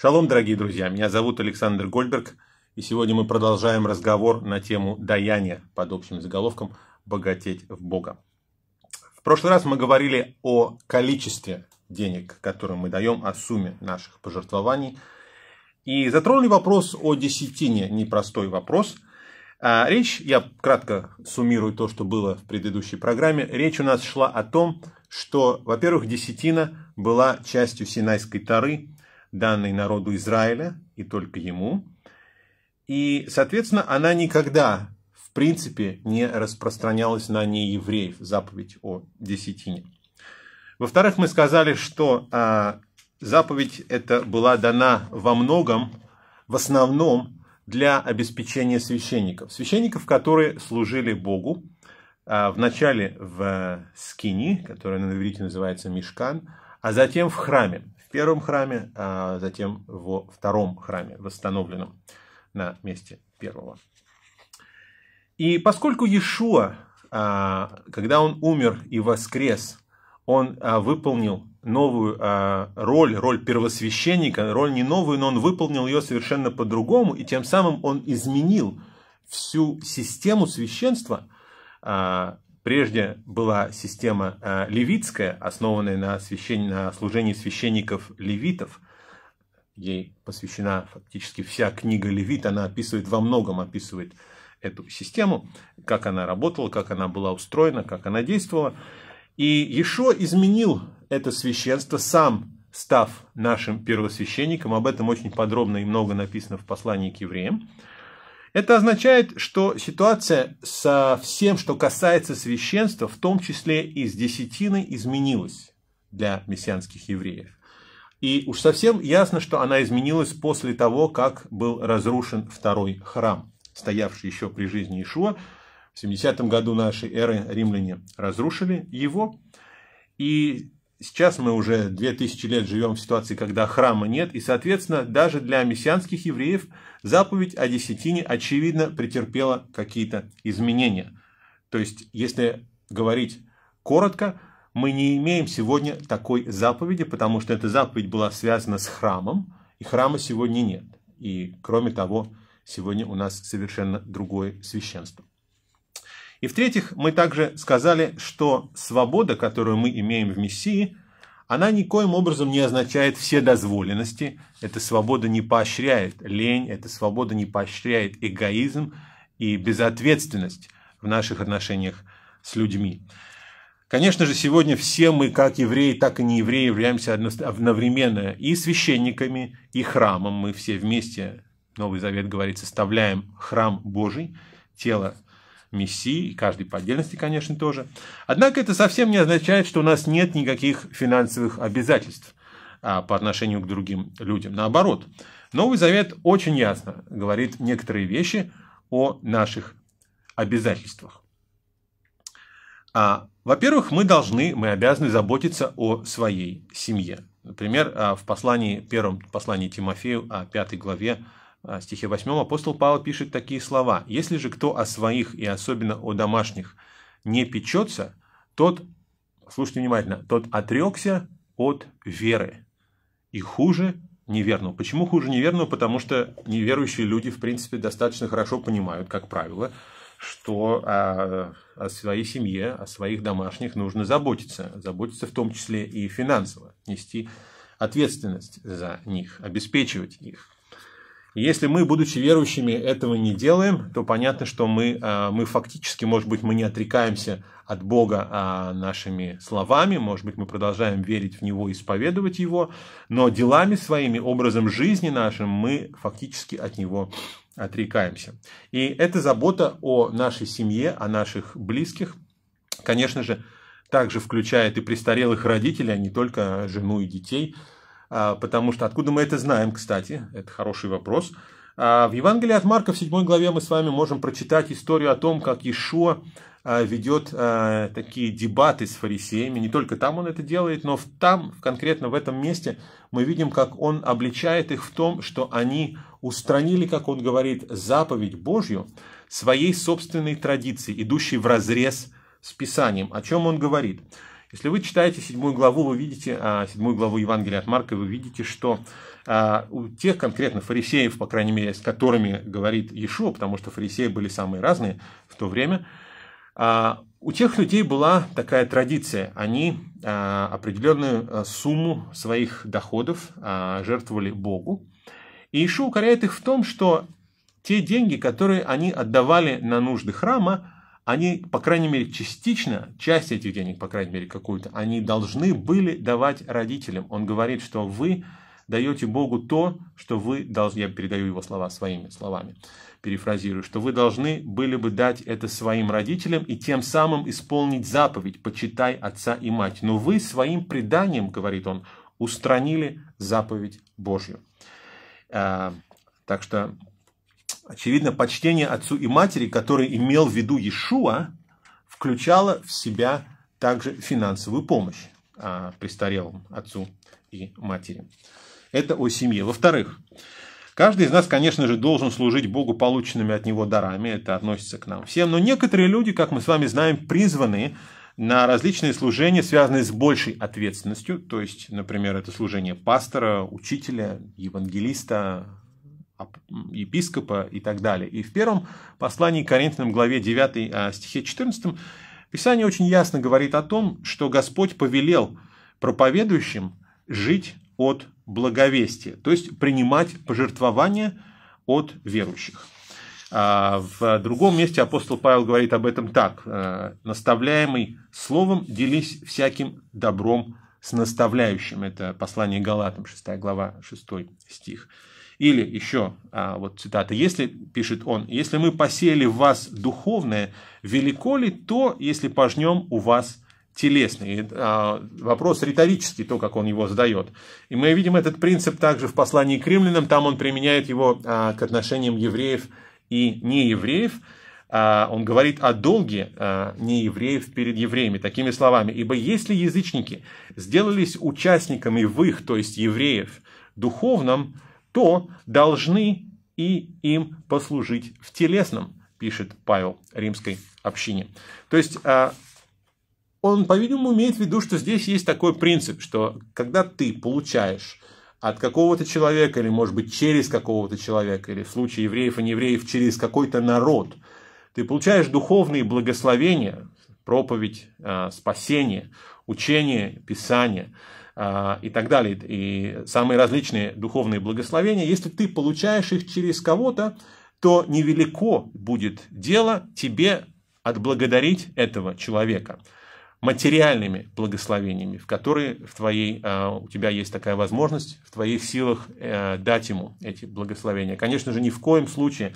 Шалом, дорогие друзья, меня зовут Александр Гольберг, и сегодня мы продолжаем разговор на тему даяния под общим заголовком «Богатеть в Бога». В прошлый раз мы говорили о количестве денег, которые мы даем, о сумме наших пожертвований, и затронули вопрос о десятине, непростой вопрос. А, речь, я кратко суммирую то, что было в предыдущей программе, речь у нас шла о том, что, во-первых, десятина была частью Синайской Тары – данный народу Израиля и только ему. И, соответственно, она никогда, в принципе, не распространялась на неевреев, заповедь о десятине. Во-вторых, мы сказали, что а, заповедь эта была дана во многом, в основном, для обеспечения священников. Священников, которые служили Богу, а, вначале в э, Скини, которая на иврите называется Мешкан а затем в храме, в первом храме, а затем во втором храме, восстановленном на месте первого. И поскольку Иешуа, а, когда он умер и воскрес, он а, выполнил новую а, роль, роль первосвященника, роль не новую, но он выполнил ее совершенно по-другому, и тем самым он изменил всю систему священства, Прежде была система э, левитская, основанная на, священ... на служении священников-левитов. Ей посвящена фактически вся книга Левит, она описывает во многом, описывает эту систему, как она работала, как она была устроена, как она действовала. И Ешо изменил это священство сам, став нашим первосвященником. Об этом очень подробно и много написано в послании к евреям. Это означает, что ситуация со всем, что касается священства, в том числе и с десятиной, изменилась для мессианских евреев. И уж совсем ясно, что она изменилась после того, как был разрушен второй храм, стоявший еще при жизни Ишуа. В 70 году нашей эры римляне разрушили его. И Сейчас мы уже 2000 лет живем в ситуации, когда храма нет, и, соответственно, даже для мессианских евреев заповедь о десятине, очевидно, претерпела какие-то изменения. То есть, если говорить коротко, мы не имеем сегодня такой заповеди, потому что эта заповедь была связана с храмом, и храма сегодня нет. И, кроме того, сегодня у нас совершенно другое священство. И в-третьих, мы также сказали, что свобода, которую мы имеем в Мессии, она никоим образом не означает все дозволенности. Эта свобода не поощряет лень, эта свобода не поощряет эгоизм и безответственность в наших отношениях с людьми. Конечно же, сегодня все мы, как евреи, так и не евреи, являемся одновременно и священниками, и храмом. Мы все вместе, Новый Завет говорит, составляем храм Божий, тело Мессии, и каждый по отдельности, конечно, тоже. Однако это совсем не означает, что у нас нет никаких финансовых обязательств а, по отношению к другим людям. Наоборот, Новый Завет очень ясно говорит некоторые вещи о наших обязательствах. А, во-первых, мы должны, мы обязаны заботиться о своей семье. Например, а, в послании, первом послании Тимофею, о пятой главе, а, стихе 8 апостол Павел пишет такие слова. «Если же кто о своих и особенно о домашних не печется, тот, слушайте внимательно, тот отрекся от веры и хуже неверного. Почему хуже неверного? Потому что неверующие люди, в принципе, достаточно хорошо понимают, как правило, что о, о своей семье, о своих домашних нужно заботиться. Заботиться в том числе и финансово, нести ответственность за них, обеспечивать их. Если мы, будучи верующими, этого не делаем, то понятно, что мы, э, мы фактически, может быть, мы не отрекаемся от Бога а, нашими словами, может быть, мы продолжаем верить в Него, исповедовать Его, но делами своими, образом жизни нашим мы фактически от Него отрекаемся. И эта забота о нашей семье, о наших близких, конечно же, также включает и престарелых родителей, а не только жену и детей – а, потому что откуда мы это знаем, кстати, это хороший вопрос. А, в Евангелии от Марка в 7 главе мы с вами можем прочитать историю о том, как Ишо а, ведет такие дебаты с фарисеями. Не только там он это делает, но там, конкретно в этом месте, мы видим, как он обличает их в том, что они устранили, как он говорит, заповедь Божью своей собственной традиции, идущей в разрез с Писанием. О чем он говорит? Если вы читаете седьмую главу, вы видите, а, седьмую главу Евангелия от Марка, вы видите, что а, у тех конкретно фарисеев, по крайней мере, с которыми говорит Иешуа, потому что фарисеи были самые разные в то время, а, у тех людей была такая традиция. Они определенную сумму своих доходов жертвовали Богу. И Иешуа укоряет их в том, что те деньги, которые они отдавали на нужды храма, они, по крайней мере, частично, часть этих денег, по крайней мере, какую-то, они должны были давать родителям. Он говорит, что вы даете Богу то, что вы должны, я передаю его слова своими словами, перефразирую, что вы должны были бы дать это своим родителям и тем самым исполнить заповедь «почитай отца и мать». Но вы своим преданием, говорит он, устранили заповедь Божью. А, так что очевидно, почтение отцу и матери, который имел в виду Иешуа, включало в себя также финансовую помощь а, престарелым отцу и матери. Это о семье. Во-вторых, каждый из нас, конечно же, должен служить Богу полученными от Него дарами. Это относится к нам всем. Но некоторые люди, как мы с вами знаем, призваны на различные служения, связанные с большей ответственностью. То есть, например, это служение пастора, учителя, евангелиста, епископа и так далее. И в первом послании к Коринфянам, главе 9, а, стихе 14, Писание очень ясно говорит о том, что Господь повелел проповедующим жить от благовестия, то есть принимать пожертвования от верующих. А, в другом месте апостол Павел говорит об этом так. «Э, «Наставляемый словом делись всяким добром с наставляющим». Это послание Галатам, 6 глава, 6 стих. Или еще а, вот цитата, если, пишет он, если мы посеяли в вас духовное, велико ли то, если пожнем у вас телесный. А, вопрос риторический, то, как он его задает. И мы видим этот принцип также в послании к римлянам, там он применяет его а, к отношениям евреев и неевреев. А, он говорит о долге неевреев перед евреями такими словами. «Ибо если язычники сделались участниками в их, то есть евреев, духовном, то должны и им послужить в телесном, пишет Павел римской общине. То есть а, он, по-видимому, имеет в виду, что здесь есть такой принцип, что когда ты получаешь от какого-то человека, или, может быть, через какого-то человека, или в случае евреев и неевреев, через какой-то народ, ты получаешь духовные благословения, проповедь, а, спасение, учение, писание – а, и так далее, и самые различные духовные благословения, если ты получаешь их через кого-то, то невелико будет дело тебе отблагодарить этого человека материальными благословениями, в которые в твоей, а, у тебя есть такая возможность, в твоих силах э, дать ему эти благословения. Конечно же, ни в коем случае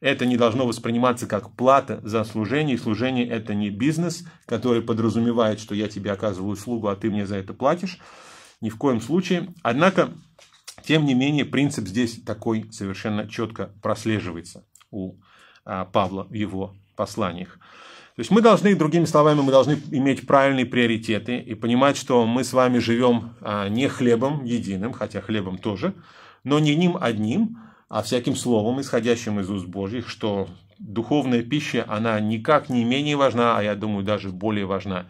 это не должно восприниматься как плата за служение. служение – это не бизнес, который подразумевает, что я тебе оказываю услугу, а ты мне за это платишь. Ни в коем случае. Однако, тем не менее, принцип здесь такой совершенно четко прослеживается у а, Павла в его посланиях. То есть мы должны, другими словами, мы должны иметь правильные приоритеты и понимать, что мы с вами живем а, не хлебом единым, хотя хлебом тоже, но не ним одним, а всяким словом, исходящим из уст Божьих, что духовная пища, она никак не менее важна, а я думаю, даже более важна,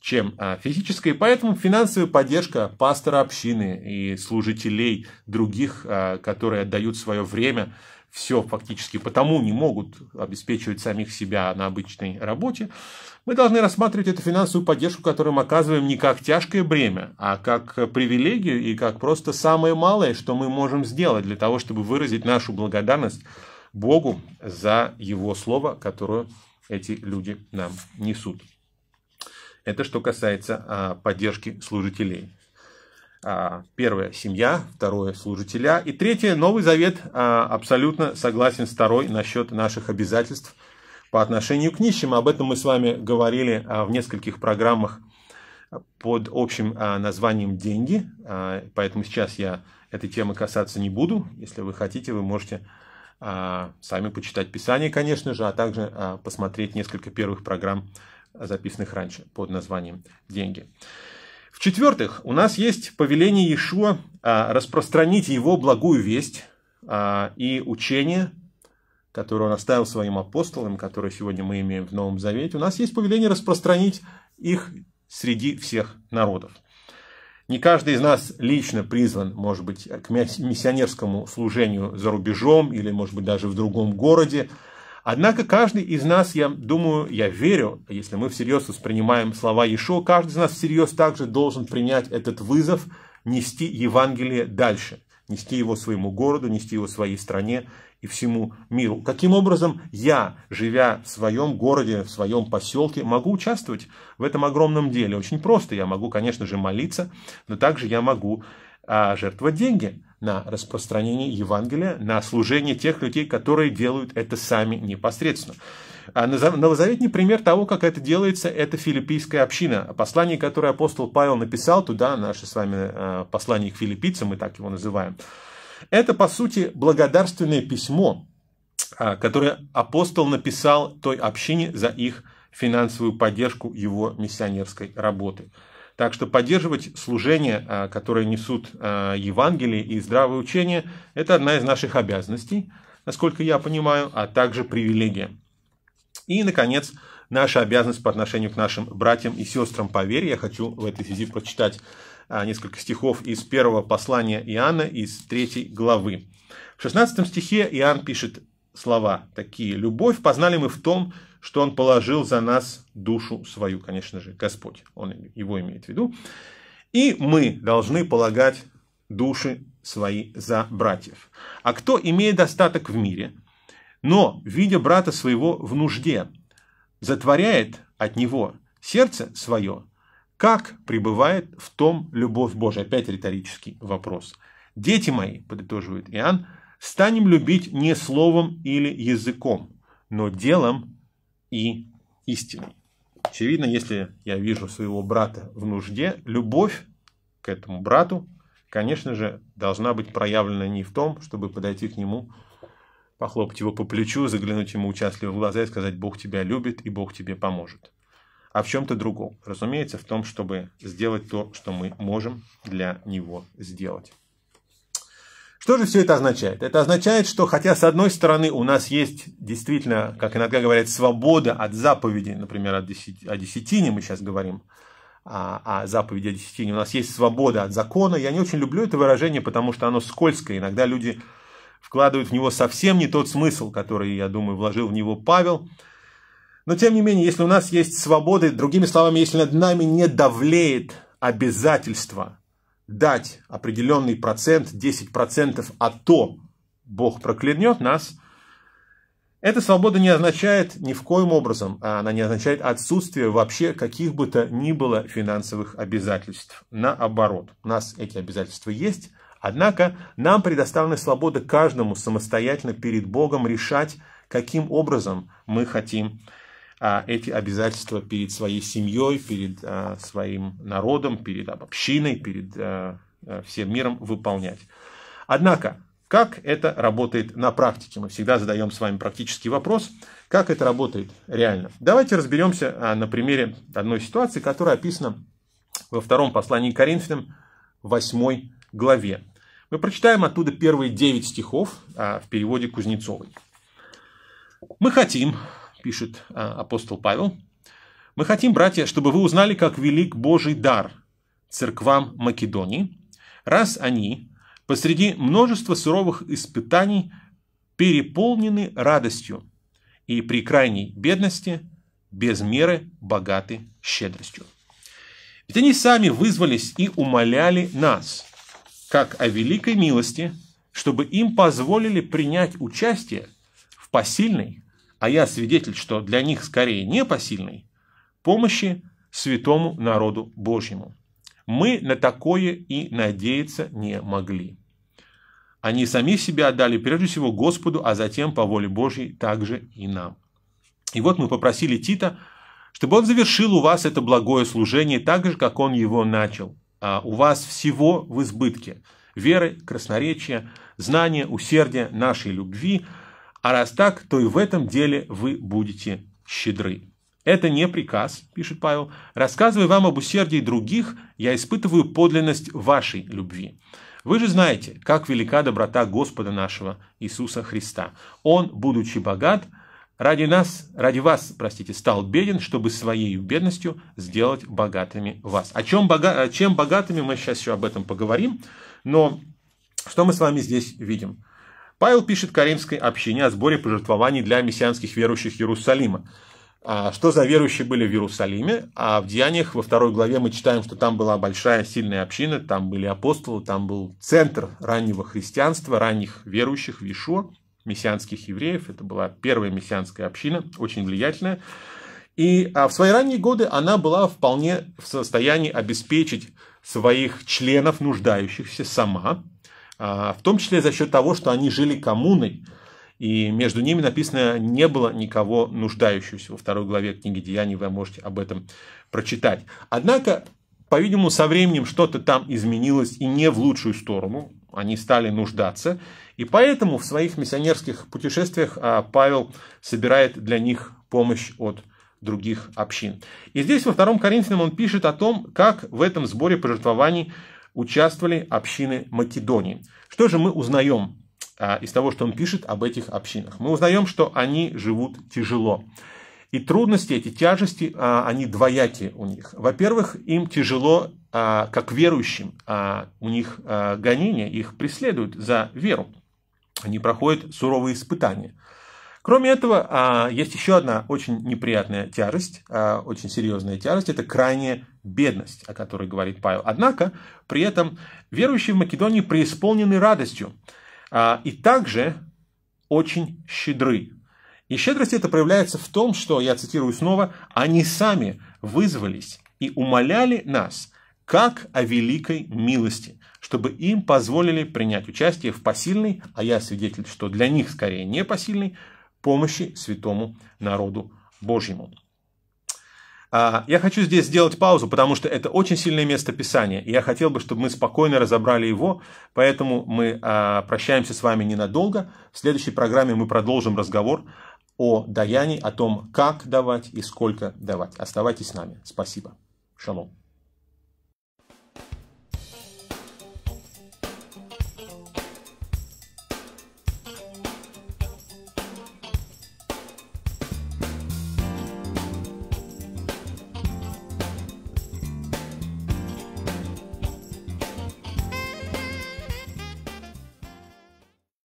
чем а, физическая. И поэтому финансовая поддержка пастора общины и служителей других, а, которые отдают свое время – все фактически потому не могут обеспечивать самих себя на обычной работе, мы должны рассматривать эту финансовую поддержку, которую мы оказываем не как тяжкое бремя, а как привилегию и как просто самое малое, что мы можем сделать для того, чтобы выразить нашу благодарность Богу за Его Слово, которое эти люди нам несут. Это что касается а, поддержки служителей. А, Первое – семья, второе – служителя. И третье – Новый Завет а, абсолютно согласен с второй насчет наших обязательств по отношению к нищим. Об этом мы с вами говорили а, в нескольких программах под общим названием «Деньги». Поэтому сейчас я этой темы касаться не буду. Если вы хотите, вы можете сами почитать Писание, конечно же, а также посмотреть несколько первых программ, записанных раньше под названием «Деньги». В-четвертых, у нас есть повеление Иешуа а, распространить его благую весть а, и учение, которое он оставил своим апостолам, которое сегодня мы имеем в Новом Завете. У нас есть повеление распространить их среди всех народов. Не каждый из нас лично призван, может быть, к миссионерскому служению за рубежом или, может быть, даже в другом городе – Однако каждый из нас, я думаю, я верю, если мы всерьез воспринимаем слова Иешуа, каждый из нас всерьез также должен принять этот вызов, нести Евангелие дальше, нести его своему городу, нести его своей стране и всему миру. Каким образом я, живя в своем городе, в своем поселке, могу участвовать в этом огромном деле? Очень просто. Я могу, конечно же, молиться, но также я могу а, жертвовать деньги – на распространение Евангелия, на служение тех людей, которые делают это сами непосредственно. А новозаветный пример того, как это делается, это филиппийская община. Послание, которое апостол Павел написал туда, наше с вами э, послание к филиппийцам, мы так его называем, это, по сути, благодарственное письмо, а, которое апостол написал той общине за их финансовую поддержку его миссионерской работы. Так что поддерживать служение, а, которое несут а, Евангелие и здравое учение, это одна из наших обязанностей, насколько я понимаю, а также привилегия. И, наконец, наша обязанность по отношению к нашим братьям и сестрам по вере. Я хочу в этой связи прочитать а, несколько стихов из первого послания Иоанна, из третьей главы. В 16 стихе Иоанн пишет слова такие. «Любовь познали мы в том, что Он положил за нас душу свою, конечно же, Господь, Он его имеет в виду. И мы должны полагать души свои за братьев. А кто имеет достаток в мире, но, видя брата своего в нужде, затворяет от него сердце свое, как пребывает в том любовь Божия? Опять риторический вопрос. Дети мои, подытоживает Иоанн, станем любить не словом или языком, но делом и истиной. Очевидно, если я вижу своего брата в нужде, любовь к этому брату, конечно же, должна быть проявлена не в том, чтобы подойти к нему, похлопать его по плечу, заглянуть ему участливо в глаза и сказать «Бог тебя любит и Бог тебе поможет», а в чем-то другом. Разумеется, в том, чтобы сделать то, что мы можем для него сделать. Что же все это означает? Это означает, что хотя с одной стороны у нас есть действительно, как иногда говорят, свобода от заповеди, например, от десяти, о десятине мы сейчас говорим, о, а, о заповеди о десятине, у нас есть свобода от закона. Я не очень люблю это выражение, потому что оно скользкое. Иногда люди вкладывают в него совсем не тот смысл, который, я думаю, вложил в него Павел. Но тем не менее, если у нас есть свобода, другими словами, если над нами не давлеет обязательство дать определенный процент, 10%, а то Бог проклянет нас, эта свобода не означает ни в коем образом, а она не означает отсутствие вообще каких бы то ни было финансовых обязательств. Наоборот, у нас эти обязательства есть, однако нам предоставлена свобода каждому самостоятельно перед Богом решать, каким образом мы хотим а эти обязательства перед своей семьей, перед а, своим народом, перед общиной, перед а, а, всем миром выполнять. Однако, как это работает на практике? Мы всегда задаем с вами практический вопрос, как это работает реально. Давайте разберемся на примере одной ситуации, которая описана во втором послании к Коринфянам, 8 главе. Мы прочитаем оттуда первые 9 стихов в переводе Кузнецовой. «Мы хотим, пишет а, апостол Павел, мы хотим, братья, чтобы вы узнали, как велик Божий дар церквам Македонии, раз они посреди множества суровых испытаний переполнены радостью и при крайней бедности без меры богаты щедростью. Ведь они сами вызвались и умоляли нас, как о великой милости, чтобы им позволили принять участие в посильной а я свидетель, что для них скорее не посильный помощи святому народу Божьему. Мы на такое и надеяться не могли. Они сами себя отдали прежде всего Господу, а затем по воле Божьей также и нам. И вот мы попросили Тита, чтобы он завершил у вас это благое служение так же, как он его начал. А у вас всего в избытке – веры, красноречия, знания, усердия, нашей любви – а раз так, то и в этом деле вы будете щедры. Это не приказ, пишет Павел. Рассказывая вам об усердии других, я испытываю подлинность вашей любви. Вы же знаете, как велика доброта Господа нашего Иисуса Христа. Он, будучи богат, ради нас, ради вас, простите, стал беден, чтобы своей бедностью сделать богатыми вас. О чем бога, чем богатыми, мы сейчас еще об этом поговорим, но что мы с вами здесь видим? Павел пишет Каримской общине о сборе пожертвований для мессианских верующих Иерусалима. А, что за верующие были в Иерусалиме? А в Деяниях во второй главе мы читаем, что там была большая сильная община, там были апостолы, там был центр раннего христианства, ранних верующих в мессианских евреев. Это была первая мессианская община, очень влиятельная. И а, в свои ранние годы она была вполне в состоянии обеспечить своих членов, нуждающихся сама, а, в том числе за счет того, что они жили коммуной, и между ними написано «не было никого нуждающегося». Во второй главе книги Деяний вы можете об этом прочитать. Однако, по-видимому, со временем что-то там изменилось и не в лучшую сторону. Они стали нуждаться. И поэтому в своих миссионерских путешествиях а, Павел собирает для них помощь от других общин. И здесь во втором Коринфянам он пишет о том, как в этом сборе пожертвований участвовали общины Македонии. Что же мы узнаем а, из того, что он пишет об этих общинах? Мы узнаем, что они живут тяжело. И трудности, эти тяжести, а, они двояки у них. Во-первых, им тяжело, а, как верующим, у них гонения, их преследуют за веру. Они проходят суровые испытания – Кроме этого, а, есть еще одна очень неприятная тяжесть, а, очень серьезная тяжесть, это крайняя бедность, о которой говорит Павел. Однако, при этом верующие в Македонии преисполнены радостью а, и также очень щедры. И щедрость это проявляется в том, что, я цитирую снова, «они сами вызвались и умоляли нас, как о великой милости, чтобы им позволили принять участие в посильной, а я свидетель, что для них скорее не посильной, помощи святому народу Божьему. А, я хочу здесь сделать паузу, потому что это очень сильное место Писания, и я хотел бы, чтобы мы спокойно разобрали его, поэтому мы а, прощаемся с вами ненадолго. В следующей программе мы продолжим разговор о даянии, о том, как давать и сколько давать. Оставайтесь с нами. Спасибо. Шалом.